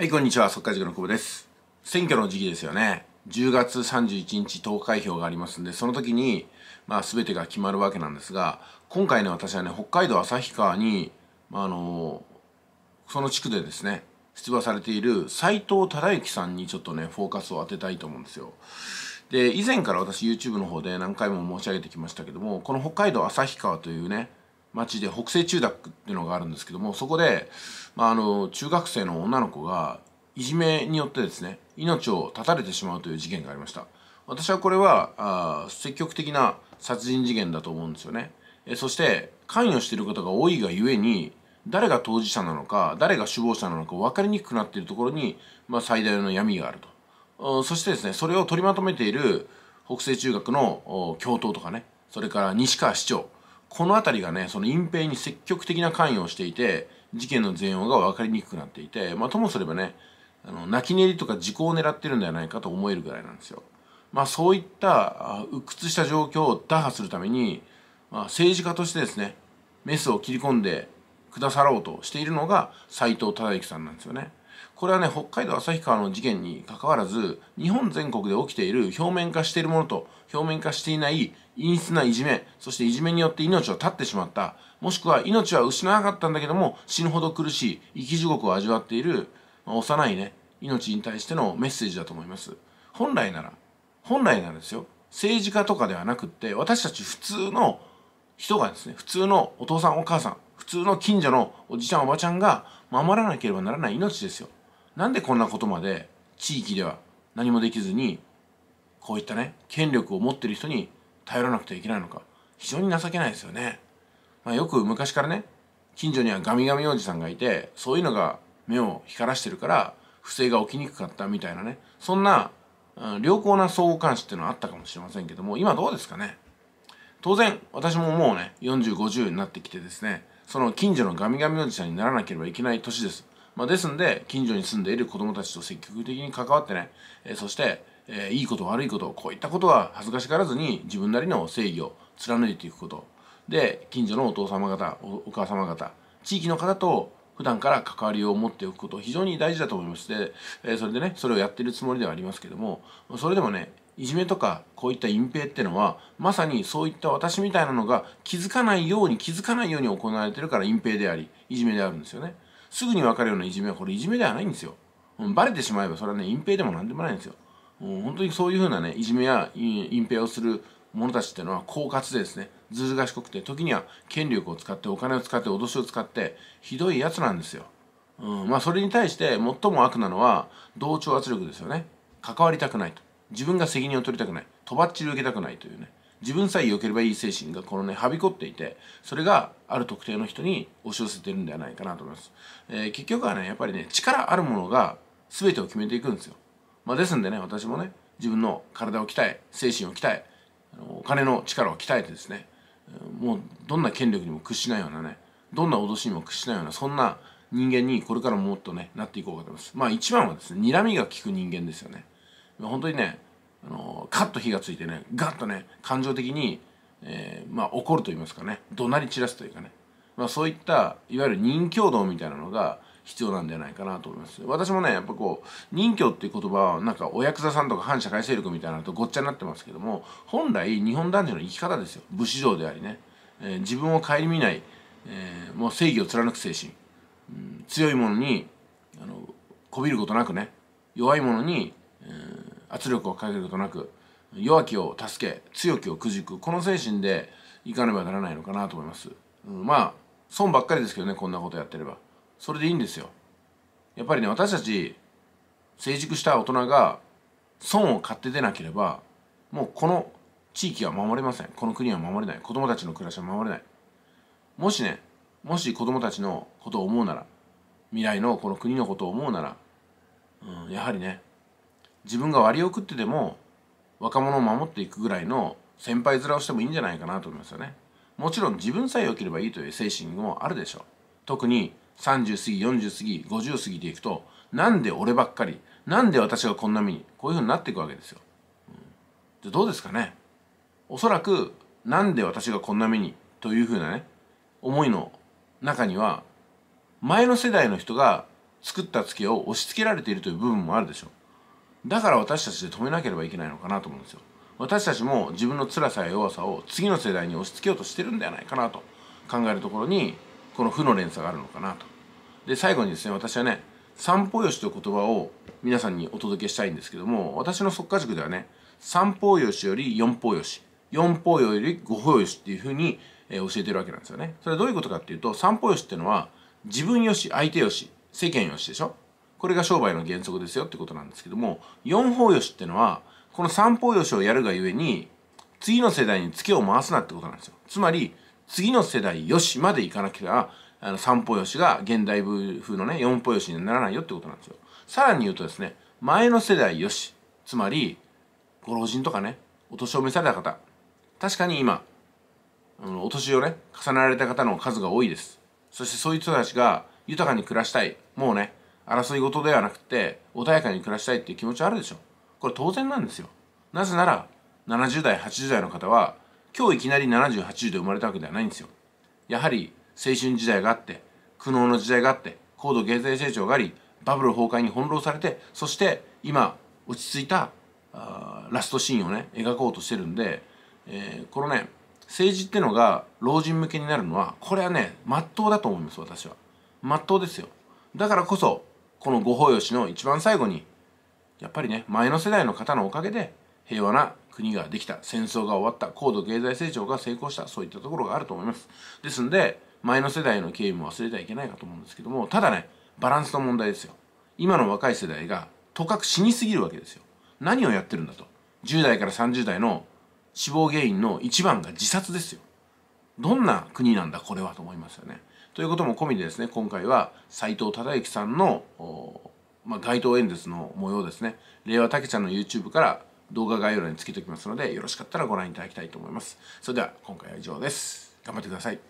はい、こんにちは。速稼塾の久保です。選挙の時期ですよね。10月31日投開票がありますんで、その時に、まあ、全てが決まるわけなんですが、今回ね、私はね、北海道旭川に、まあ、あのー、その地区でですね、出馬されている斎藤忠之さんにちょっとね、フォーカスを当てたいと思うんですよ。で、以前から私 YouTube の方で何回も申し上げてきましたけども、この北海道旭川というね、町で北西中学っていうのがあるんですけどもそこで、まあ、あの中学生の女の子がいじめによってですね命を絶たれてしまうという事件がありました私はこれはあ積極的な殺人事件だと思うんですよねえそして関与している方が多いがゆえに誰が当事者なのか誰が首謀者なのか分かりにくくなっているところに、まあ、最大の闇があるとそしてですねそれを取りまとめている北西中学の教頭とかねそれから西川市長この辺りがねその隠蔽に積極的な関与をしていて事件の全容が分かりにくくなっていて、まあ、ともすればねあの泣き寝入りとか時効を狙ってるんではないかと思えるぐらいなんですよ。まあ、そういった鬱屈した状況を打破するために、まあ、政治家としてですねメスを切り込んでくださろうとしているのが斎藤忠之さんなんですよね。これはね北海道旭川の事件にかかわらず日本全国で起きている表面化しているものと表面化していない陰湿ないじめそしていじめによって命を絶ってしまったもしくは命は失わなかったんだけども死ぬほど苦しい生き地獄を味わっている、まあ、幼いね命に対してのメッセージだと思います本来なら本来ならですよ政治家とかではなくって私たち普通の人がですね普通のお父さんお母さん普通の近所のおじちゃんおばちゃんが守らなければならない命ですよなんでこんなことまで地域では何もできずにこういったね権力を持ってる人に頼らなくてはいけないのか非常に情けないですよね、まあ、よく昔からね近所にはガミガミおじさんがいてそういうのが目を光らしてるから不正が起きにくかったみたいなねそんな、うん、良好な相互監視っていうのはあったかもしれませんけども今どうですかね当然私ももうね4050になってきてですねその近所のガミガミおじさんにならなければいけない年ですまあ、ですんで近所に住んでいる子どもたちと積極的に関わってね、えー、そして、えー、いいこと悪いことこういったことは恥ずかしがらずに自分なりの正義を貫いていくことで近所のお父様方お母様方地域の方と普段から関わりを持っておくこと非常に大事だと思いますで、えー、それでねそれをやってるつもりではありますけどもそれでもねいじめとかこういった隠蔽ってのはまさにそういった私みたいなのが気づかないように気づかないように行われてるから隠蔽でありいじめであるんですよね。すぐに分かるようないじめはこれいじめではないんですよ、うん、バレてしまえばそれはね隠蔽でも何でもないんですよ、うん、本当にそういうふうなねいじめや隠蔽をする者たちっていうのは狡猾でですねずる賢くて時には権力を使ってお金を使って脅しを使ってひどいやつなんですよ、うん、まあそれに対して最も悪なのは同調圧力ですよね関わりたくないと自分が責任を取りたくないとばっちり受けたくないというね自分さえ良ければいい精神がこのねはびこっていてそれがある特定の人に押し寄せてるんではないかなと思います、えー、結局はねやっぱりね力あるものが全てを決めていくんですよ、まあ、ですんでね私もね自分の体を鍛え精神を鍛えお金の力を鍛えてですねもうどんな権力にも屈しないようなねどんな脅しにも屈しないようなそんな人間にこれからももっとねなっていこうかと思いますまあ一番はですね睨みが効く人間ですよね本当にねあのカッと火がついてねガッとね感情的に、えー、まあ、怒ると言いますかね怒鳴り散らすというかね、まあ、そういったいわゆる任教道みたいなのが必要なんじゃないかなと思います私もねやっぱこう任教っていう言葉はなんかお役座さんとか反社会勢力みたいなのとごっちゃになってますけども本来日本男女の生き方ですよ武士道でありね、えー、自分を顧みない、えー、もう正義を貫く精神、うん、強いものにあのこびることなくね弱いものに圧力をかけることなく弱きを助け強きをくじくこの精神でいかねばならないのかなと思います、うん、まあ損ばっかりですけどねこんなことやってればそれでいいんですよやっぱりね私たち成熟した大人が損を買って出なければもうこの地域は守れませんこの国は守れない子供たちの暮らしは守れないもしねもし子供たちのことを思うなら未来のこの国のことを思うなら、うん、やはりね自分が割を食ってでも若者を守っていくぐらいの先輩面をしてもいいんじゃないかなと思いますよねもちろん自分さえ良ければいいという精神もあるでしょう特に30過ぎ40過ぎ50過ぎていくとなんで俺ばっかりなんで私がこんな身にこういうふうになっていくわけですよ、うん、じゃどうですかねおそらくなんで私がこんな目にというふうなね思いの中には前の世代の人が作ったツケを押し付けられているという部分もあるでしょうだから私たちで止めなければいけないのかなと思うんですよ私たちも自分の辛さや弱さを次の世代に押し付けようとしてるんではないかなと考えるところにこの負の連鎖があるのかなとで最後にですね私はね散歩よしという言葉を皆さんにお届けしたいんですけども私の即家塾ではね三方よしより四方よし四方より五方よしっていうふうに、えー、教えてるわけなんですよねそれどういうことかっていうと三方よしっていうのは自分よし相手よし世間よしでしょこれが商売の原則ですよってことなんですけども4方よしってのはこの三方よしをやるがゆえに次の世代にツケを回すなってことなんですよつまり次の世代よしまで行かなければあの三方よしが現代風のね4方よしにならないよってことなんですよさらに言うとですね前の世代よしつまりご老人とかねお年を召された方確かに今お年をね重ねられた方の数が多いですそしてそういう人たちが豊かに暮らしたいもうね争い事ではなくて穏やかに暮らしたいっていう気持ちはあるでしょこれ当然なんですよなぜなら70代80代の方は今日いきなり7080で生まれたわけではないんですよやはり青春時代があって苦悩の時代があって高度経済成長がありバブル崩壊に翻弄されてそして今落ち着いたあラストシーンをね描こうとしてるんで、えー、このね政治ってのが老人向けになるのはこれはね真っ当だと思います私は真っ当ですよだからこそこの御法要しの一番最後にやっぱりね前の世代の方のおかげで平和な国ができた戦争が終わった高度経済成長が成功したそういったところがあると思いますですんで前の世代の経緯も忘れてはいけないかと思うんですけどもただねバランスの問題ですよ今の若い世代がとかく死にすぎるわけですよ何をやってるんだと10代から30代の死亡原因の一番が自殺ですよどんな国なんだこれはと思いますよねということも込みでですね今回は斎藤忠之さんの、まあ、街頭演説の模様ですね令和たけちゃんの YouTube から動画概要欄につけておきますのでよろしかったらご覧いただきたいと思いますそれでは今回は以上です頑張ってください